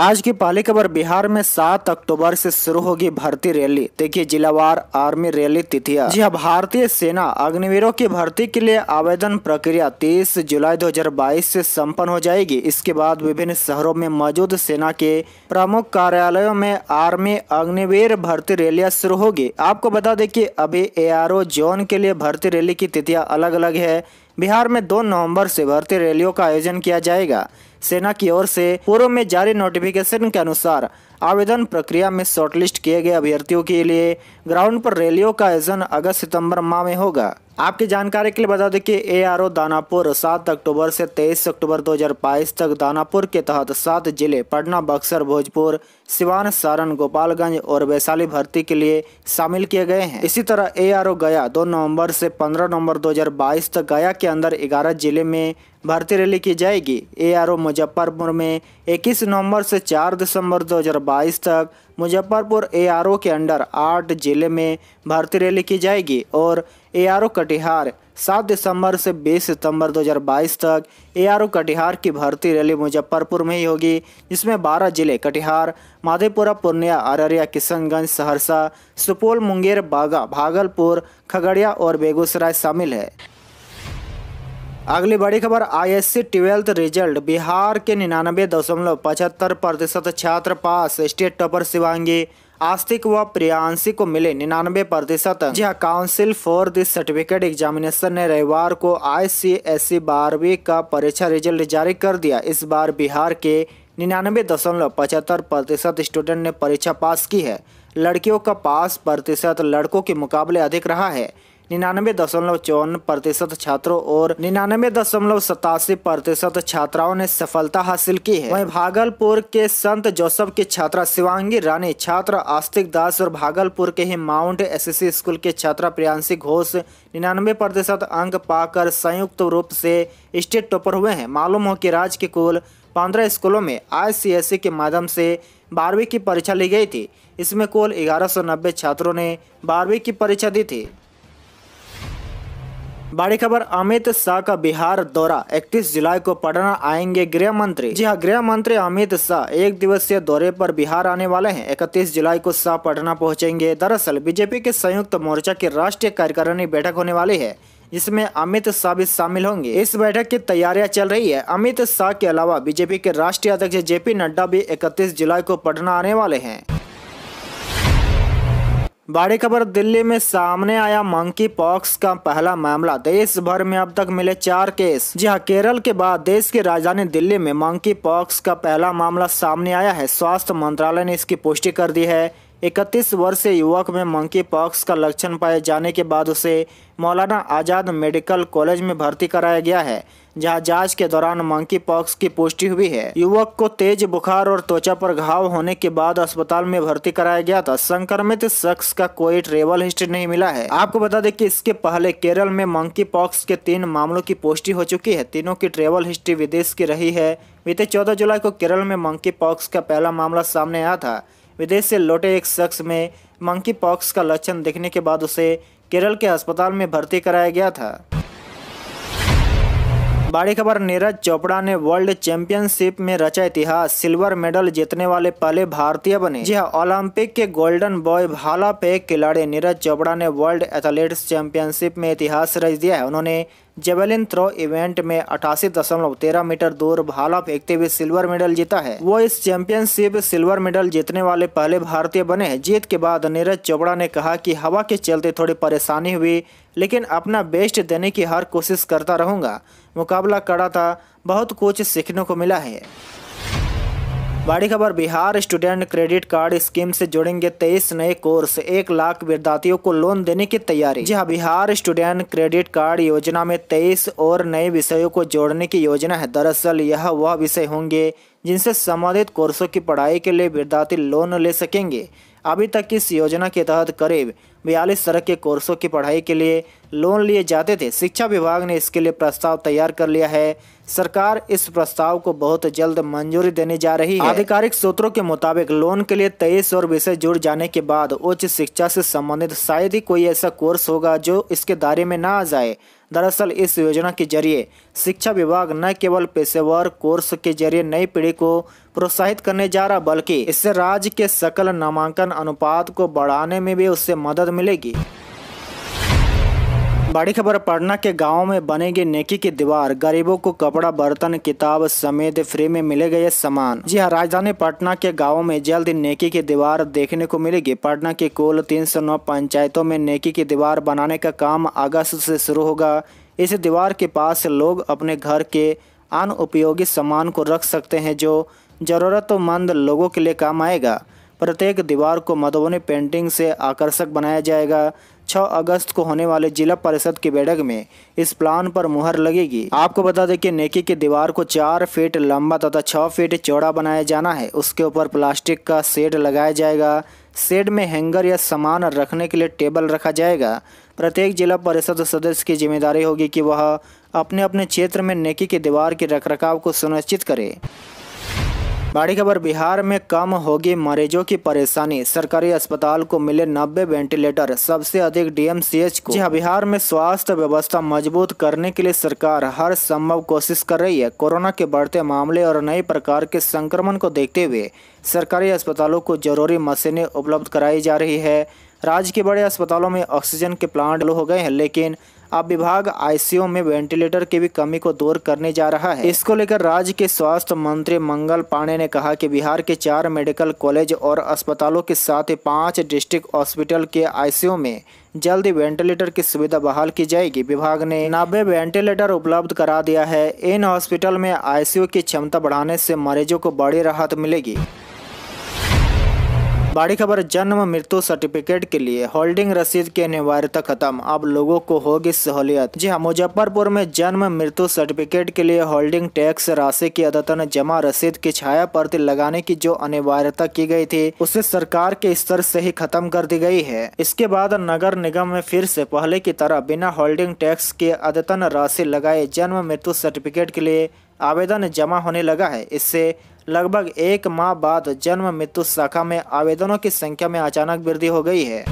आज की पहली खबर बिहार में सात अक्टूबर से शुरू होगी भर्ती रैली देखिए जिलावार आर्मी रैली तिथियां जी हाँ, भारतीय सेना अग्निवीरों की भर्ती के लिए आवेदन प्रक्रिया 30 जुलाई 2022 से संपन्न हो जाएगी इसके बाद विभिन्न शहरों में मौजूद सेना के प्रमुख कार्यालयों में आर्मी अग्निवीर भर्ती रैलियाँ शुरू होगी आपको बता दें की अभी ए जोन के लिए भर्ती रैली की तिथिया अलग अलग है बिहार में दो नवम्बर से भर्ती रैलियों का आयोजन किया जाएगा सेना की ओर से पूर्व में जारी नोटिफिकेशन के अनुसार आवेदन प्रक्रिया में शॉर्टलिस्ट किए गए अभ्यर्थियों के लिए ग्राउंड पर रैलियों का आयोजन अगस्त सितंबर माह में होगा आपकी जानकारी के लिए बता दें कि एआरओ दानापुर सात अक्टूबर से तेईस अक्टूबर 2022 तक दानापुर के तहत सात जिले पटना बक्सर भोजपुर सिवान सारण गोपालगंज और वैशाली भर्ती के लिए शामिल किए गए हैं इसी तरह एआरओ गया 2 नवंबर से 15 नवंबर 2022 तक गया के अंदर 11 जिले में भर्ती रैली की जाएगी एआरओ मुजफ्फरपुर में 21 नवंबर से 4 दिसंबर 2022 तक मुजफ्फरपुर एआरओ के अंडर आठ जिले में भर्ती रैली की जाएगी और ओ कटिहार 7 दिसंबर से 20 सितंबर 2022 तक ओ कटिहार की भर्ती रैली मुजफ्फरपुर में ही होगी जिसमें 12 जिले कटिहार माधेपुरा पूर्णिया अररिया किशनगंज सहरसा सुपौल मुंगेर बागा भागलपुर खगड़िया और बेगूसराय शामिल है अगली बड़ी खबर आईएससी ट्वेल्थ रिजल्ट बिहार के निन्यानबे दशमलव पचहत्तर प्रतिशत छात्र पास स्टेट टॉपर शिवांगी आस्तिक व प्रियांशी को मिले निन्यानबे प्रतिशत जहाँ council for this certificate examination ने रविवार को आई सी एस सी बारहवीं का परीक्षा रिजल्ट जारी कर दिया इस बार बिहार के निन्यानबे दशमलव पचहत्तर प्रतिशत स्टूडेंट ने परीक्षा पास की है लड़कियों का पास प्रतिशत लड़कों के मुकाबले अधिक रहा है निन्यानवे दशमलव चौवन प्रतिशत छात्रों और निन्यानवे दशमलव सतासी प्रतिशत छात्राओं ने सफलता हासिल की है वहीं भागलपुर के संत जोसफ की छात्रा शिवांगी रानी छात्र आस्तिक दास और भागलपुर के ही माउंट एसएससी स्कूल के छात्रा प्रियांशी घोष निन्यानवे प्रतिशत अंक पाकर संयुक्त रूप से स्टेट टॉपर हुए हैं मालूम हो कि राज्य के कुल पंद्रह स्कूलों में आई के माध्यम से बारहवीं की परीक्षा ली गई थी इसमें कुल नब्बे छात्रों ने बारहवीं की परीक्षा दी थी बड़ी खबर अमित शाह का बिहार दौरा 31 जुलाई को पटना आएंगे गृह मंत्री जी हाँ गृह मंत्री अमित शाह एक दिवसीय दौरे पर बिहार आने वाले हैं 31 जुलाई को शाह पटना पहुंचेंगे दरअसल बीजेपी के संयुक्त मोर्चा की राष्ट्रीय कार्यकारिणी बैठक होने वाली है जिसमें अमित शाह भी शामिल होंगे इस बैठक की तैयारियां चल रही है अमित शाह के अलावा बीजेपी के राष्ट्रीय अध्यक्ष जेपी नड्डा भी 31 जुलाई को पटना आने वाले हैं बड़ी खबर दिल्ली में सामने आया मंकी पॉक्स का पहला मामला देश भर में अब तक मिले चार केस जी हाँ केरल के बाद देश की राजधानी दिल्ली में मंकी पॉक्स का पहला मामला सामने आया है स्वास्थ्य मंत्रालय ने इसकी पुष्टि कर दी है इकतीस से युवक में मंकी पॉक्स का लक्षण पाए जाने के बाद उसे मौलाना आज़ाद मेडिकल कॉलेज में भर्ती कराया गया है जहां जांच के दौरान मंकी पॉक्स की पुष्टि हुई है युवक को तेज बुखार और त्वचा पर घाव होने के बाद अस्पताल में भर्ती कराया गया था संक्रमित शख्स का कोई ट्रेवल हिस्ट्री नहीं मिला है आपको बता दें कि इसके पहले केरल में मंकी पॉक्स के तीन मामलों की पुष्टि हो चुकी है तीनों की ट्रेवल हिस्ट्री विदेश की रही है बीते चौदह जुलाई को केरल में मंकी पॉक्स का पहला मामला सामने आया था विदेश से लौटे एक शख्स में मंकी पॉक्स का लक्षण देखने के बाद उसे केरल के अस्पताल में भर्ती कराया गया था बड़ी खबर नीरज चोपड़ा ने वर्ल्ड चैंपियनशिप में रचा इतिहास सिल्वर मेडल जीतने वाले पहले भारतीय बने जी हाँ ओलंपिक के गोल्डन बॉय भाला पे खिलाड़ी नीरज चोपड़ा ने वर्ल्ड एथलेटिक्स चैंपियनशिप में इतिहास रच दिया है उन्होंने जेवेलिन थ्रो इवेंट में अठासी दशमलव तेरह मीटर दूर भाला फेंकते हुए सिल्वर मेडल जीता है वो इस चैंपियनशिप सिल्वर मेडल जीतने वाले पहले भारतीय बने हैं जीत के बाद नीरज चोपड़ा ने कहा कि हवा के चलते थोड़ी परेशानी हुई लेकिन अपना बेस्ट देने की हर कोशिश करता रहूंगा मुकाबला कड़ा था बहुत कुछ सीखने को मिला है बड़ी खबर Bihar student credit card scheme से जुड़ेंगे तेईस नए कोर्स एक लाख विद्यार्थियों को लोन देने की तैयारी जी हाँ बिहार स्टूडेंट क्रेडिट कार्ड योजना में तेईस और नए विषयों को जोड़ने की योजना है दरअसल यह वह विषय होंगे जिनसे संबंधित कोर्सों की पढ़ाई के लिए विद्यार्थी लोन ले सकेंगे अभी तक इस योजना के तहत करीब बयालीस तरह के कोर्सों की पढ़ाई के लिए लोन लिए जाते थे शिक्षा विभाग ने इसके लिए प्रस्ताव तैयार कर लिया है सरकार इस प्रस्ताव को बहुत जल्द मंजूरी देने जा रही है आधिकारिक सूत्रों के मुताबिक लोन के लिए तेईस और विषय जुड़ जाने के बाद उच्च शिक्षा से संबंधित शायद ही कोई ऐसा कोर्स होगा जो इसके दायरे में न आ जाए दरअसल इस योजना के जरिए शिक्षा विभाग न केवल पेशेवर कोर्स के जरिए नई पीढ़ी को प्रोत्साहित करने जा रहा बल्कि इससे राज्य के सकल नामांकन अनुपात को बढ़ाने में भी उससे मदद मिलेगी बड़ी खबर पटना के गांव में बनेगी नेकी की दीवार गरीबों को कपड़ा बर्तन किताब समेत फ्री में मिलेगा गए सामान जी हाँ राजधानी पटना के गांव में जल्द नेकी की दीवार देखने को मिलेगी पटना के कुल 309 पंचायतों में नेकी की दीवार बनाने का काम अगस्त से शुरू होगा इस दीवार के पास लोग अपने घर के अन उपयोगी सामान को रख सकते हैं जो ज़रूरतमंद लोगों के लिए काम आएगा प्रत्येक दीवार को मधुबनी पेंटिंग से आकर्षक बनाया जाएगा 6 अगस्त को होने वाले जिला परिषद की बैठक में इस प्लान पर मुहर लगेगी आपको बता दें कि नेकी की दीवार को चार फीट लंबा तथा छः फीट चौड़ा बनाया जाना है उसके ऊपर प्लास्टिक का सेट लगाया जाएगा सेट में हैंगर या सामान रखने के लिए टेबल रखा जाएगा प्रत्येक जिला परिषद सदस्य की जिम्मेदारी होगी कि वह अपने अपने क्षेत्र में नेकी की दीवार के रखरखाव को सुनिश्चित करे बड़ी खबर बिहार में कम होगी मरीजों की परेशानी सरकारी अस्पताल को मिले नब्बे वेंटिलेटर सबसे अधिक डीएमसीएच को जी हाँ, बिहार में स्वास्थ्य व्यवस्था मजबूत करने के लिए सरकार हर संभव कोशिश कर रही है कोरोना के बढ़ते मामले और नए प्रकार के संक्रमण को देखते हुए सरकारी अस्पतालों को जरूरी मशीनें उपलब्ध कराई जा रही है राज्य के बड़े अस्पतालों में ऑक्सीजन के प्लांट हो गए हैं लेकिन अब विभाग आईसीयू में वेंटिलेटर की भी कमी को दूर करने जा रहा है इसको लेकर राज्य के स्वास्थ्य मंत्री मंगल पांडे ने कहा कि बिहार के चार मेडिकल कॉलेज और अस्पतालों के साथ ही पांच डिस्ट्रिक्ट हॉस्पिटल के आईसीयू में जल्द वेंटिलेटर की सुविधा बहाल की जाएगी विभाग ने नब्बे वेंटिलेटर उपलब्ध करा दिया है इन हॉस्पिटल में आईसीयू की क्षमता बढ़ाने से मरीजों को बड़ी राहत मिलेगी बड़ी खबर जन्म मृत्यु सर्टिफिकेट के लिए होल्डिंग रसीद की अनिवार्यता खत्म अब लोगों को होगी सहूलियत जी हाँ मुजफ्फरपुर में जन्म मृत्यु सर्टिफिकेट के लिए होल्डिंग टैक्स राशि की अदतन जमा रसीद की छाया प्रति लगाने की जो अनिवार्यता की गई थी उसे सरकार के स्तर से ही खत्म कर दी गई है इसके बाद नगर निगम में फिर से पहले की तरह बिना होल्डिंग टैक्स के अदतन राशि लगाए जन्म मृत्यु सर्टिफिकेट के लिए आवेदन जमा होने लगा है इससे लगभग एक माह बाद जन्म मृत्यु शाखा में आवेदनों की संख्या में अचानक वृद्धि हो गई है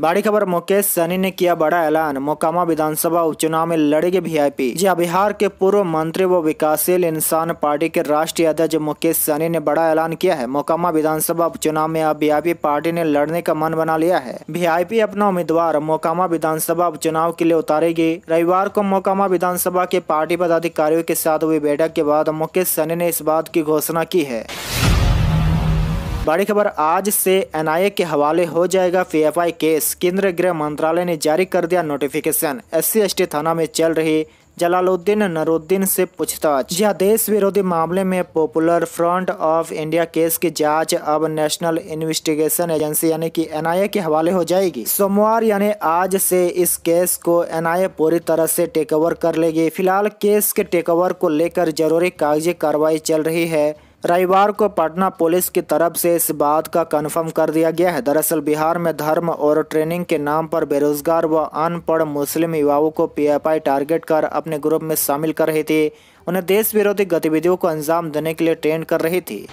बड़ी खबर मुकेश सैनी ने किया बड़ा ऐलान मोकामा विधानसभा उपचुनाव में आई वीआईपी जी हाँ, बिहार के पूर्व मंत्री व विकासशील इंसान पार्टी के राष्ट्रीय अध्यक्ष मुकेश सैनी ने बड़ा ऐलान किया है मोकामा विधानसभा उपचुनाव में अब पी पार्टी ने लड़ने का मन बना लिया है वीआईपी अपना उम्मीदवार मोकामा विधानसभा उपचुनाव के लिए उतारेगी रविवार को मोकामा विधानसभा के पार्टी पदाधिकारियों के साथ हुई बैठक के बाद मुकेश सैनी ने इस बात की घोषणा की है बड़ी खबर आज से एनआईए के हवाले हो जाएगा पी केस केंद्रीय गृह मंत्रालय ने जारी कर दिया नोटिफिकेशन एस सी थाना में चल रही जलालुद्दीन नरुद्दीन से पूछताछ यह देश विरोधी मामले में popular front of India case की जांच अब नेशनल इन्वेस्टिगेशन एजेंसी यानी कि एनआईए के हवाले हो जाएगी सोमवार यानी आज से इस केस को एनआईए पूरी तरह से टेक ओवर कर लेगी फिलहाल केस के टेक ओवर को लेकर जरूरी कागजी कार्रवाई चल रही है रविवार को पटना पुलिस की तरफ से इस बात का कन्फर्म कर दिया गया है दरअसल बिहार में धर्म और ट्रेनिंग के नाम पर बेरोजगार व अनपढ़ मुस्लिम युवाओं को पीएफआई टारगेट कर अपने ग्रुप में शामिल कर रही थी उन्हें देश विरोधी गतिविधियों को अंजाम देने के लिए ट्रेन कर रही थी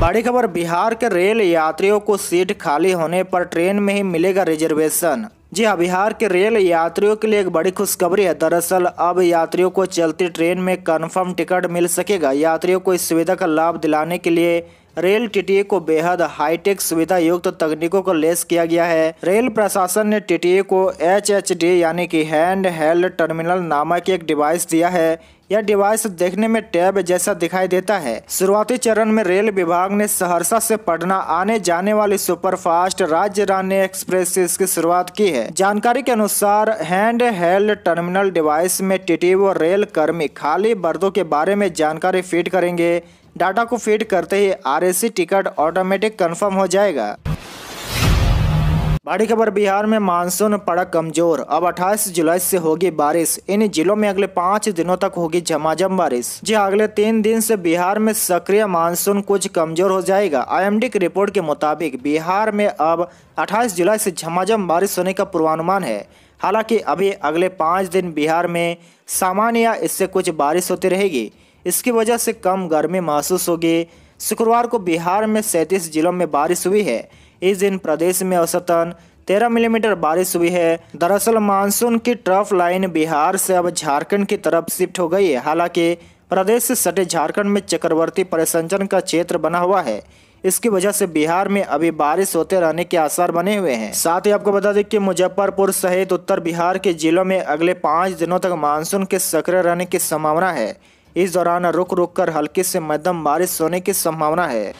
बड़ी खबर बिहार के रेल यात्रियों को सीट खाली होने पर ट्रेन में ही मिलेगा रिजर्वेशन जी हाँ बिहार के रेल यात्रियों के लिए एक बड़ी खुशखबरी है दरअसल अब यात्रियों को चलती ट्रेन में कन्फर्म टिकट मिल सकेगा यात्रियों को इस सुविधा का लाभ दिलाने के लिए रेल टीटीए को बेहद हाईटेक सुविधा युक्त तकनीकों को लेस किया गया है रेल प्रशासन ने टीटीए को एच एच डी यानी कि हैंड हेल्ड टर्मिनल नामक एक डिवाइस दिया है यह डिवाइस देखने में टैब जैसा दिखाई देता है शुरुआती चरण में रेल विभाग ने सहरसा से पटना आने जाने वाली सुपरफास्ट राज्य रानी एक्सप्रेस की शुरुआत की है जानकारी के अनुसार हैंड हेल्ड टर्मिनल डिवाइस में टीटी व रेल कर्मी खाली बर्दों के बारे में जानकारी फीड करेंगे डाटा को फीड करते ही आर टिकट ऑटोमेटिक कन्फर्म हो जाएगा बड़ी खबर बिहार में मानसून पड़ा कमजोर अब 28 जुलाई से होगी बारिश इन जिलों में अगले पाँच दिनों तक होगी झमाझम बारिश जी हाँ, अगले तीन दिन से बिहार में सक्रिय मानसून कुछ कमजोर हो जाएगा आईएमडी की रिपोर्ट के मुताबिक बिहार में अब 28 जुलाई से झमाझम बारिश होने का पूर्वानुमान है हालांकि अभी अगले पाँच दिन बिहार में सामान्य इससे कुछ बारिश होती रहेगी इसकी वजह से कम गर्मी महसूस होगी शुक्रवार को बिहार में सैंतीस जिलों में बारिश हुई है इस दिन प्रदेश में औसतन 13 मिलीमीटर बारिश हुई है दरअसल मानसून की ट्रफ लाइन बिहार से अब झारखंड की तरफ शिफ्ट हो गई है हालांकि प्रदेश से सटे झारखंड में चक्रवर्ती परिसंचरण का क्षेत्र बना हुआ है इसकी वजह से बिहार में अभी बारिश होते रहने के आसार बने हुए हैं साथ ही आपको बता दें कि मुजफ्फरपुर सहित उत्तर बिहार के जिलों में अगले पाँच दिनों तक मानसून के सक्रिय रहने की संभावना है इस दौरान रुक रुक कर हल्की से मध्यम बारिश होने की संभावना है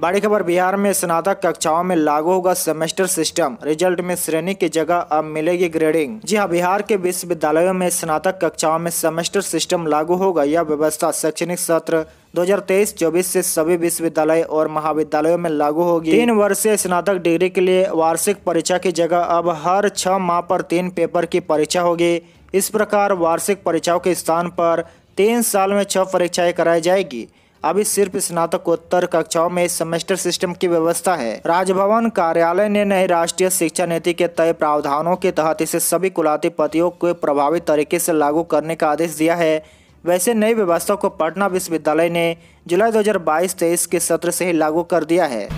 बड़ी खबर बिहार में स्नातक कक्षाओं में लागू होगा सेमेस्टर सिस्टम रिजल्ट में श्रेणी की जगह अब मिलेगी ग्रेडिंग जी हाँ बिहार के विश्वविद्यालयों में स्नातक कक्षाओं में सेमेस्टर सिस्टम लागू होगा यह व्यवस्था शैक्षणिक सत्र 2023-24 से सभी विश्वविद्यालय और महाविद्यालयों में लागू होगी तीन वर्षीय स्नातक डिग्री के लिए वार्षिक परीक्षा की जगह अब हर छह माह पर तीन पेपर की परीक्षा होगी इस प्रकार वार्षिक परीक्षाओं के स्थान पर तीन साल में छह परीक्षाएं कराई जाएगी अभी सिर्फ स्नातकोत्तर कक्षाओं में सेमेस्टर सिस्टम की व्यवस्था है राजभवन कार्यालय ने नई राष्ट्रीय शिक्षा नीति के तय प्रावधानों के तहत इसे सभी कुलाधिपतियों को प्रभावी तरीके से लागू करने का आदेश दिया है वैसे नई व्यवस्था को पटना विश्वविद्यालय ने जुलाई 2022-23 के सत्र से ही लागू कर दिया है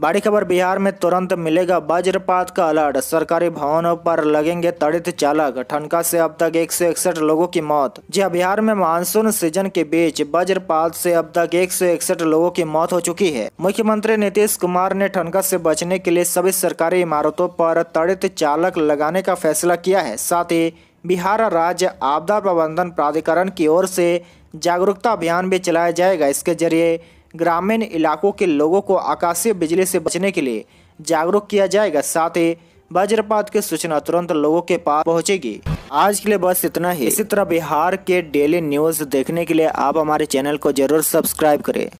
बड़ी खबर बिहार में तुरंत मिलेगा वज्रपात का अलर्ट सरकारी भवनों पर लगेंगे तड़ित चालक ठनका से अब तक एक सौ इकसठ लोगों की मौत जी हाँ, बिहार में मानसून सीजन के बीच वज्रपात से अब तक एक सौ इकसठ लोगों की मौत हो चुकी है मुख्यमंत्री नीतीश कुमार ने ठनका से बचने के लिए सभी सरकारी इमारतों पर तड़ित चालक लगाने का फैसला किया है साथ ही बिहार राज्य आपदा प्रबंधन प्राधिकरण की ओर से जागरूकता अभियान भी चलाया जाएगा इसके जरिए ग्रामीण इलाकों के लोगों को आकाशीय बिजली से बचने के लिए जागरूक किया जाएगा साथ ही वज्रपात की सूचना तुरंत लोगों के पास पहुंचेगी आज के लिए बस इतना ही इसी तरह बिहार के डेली न्यूज देखने के लिए आप हमारे चैनल को जरूर सब्सक्राइब करें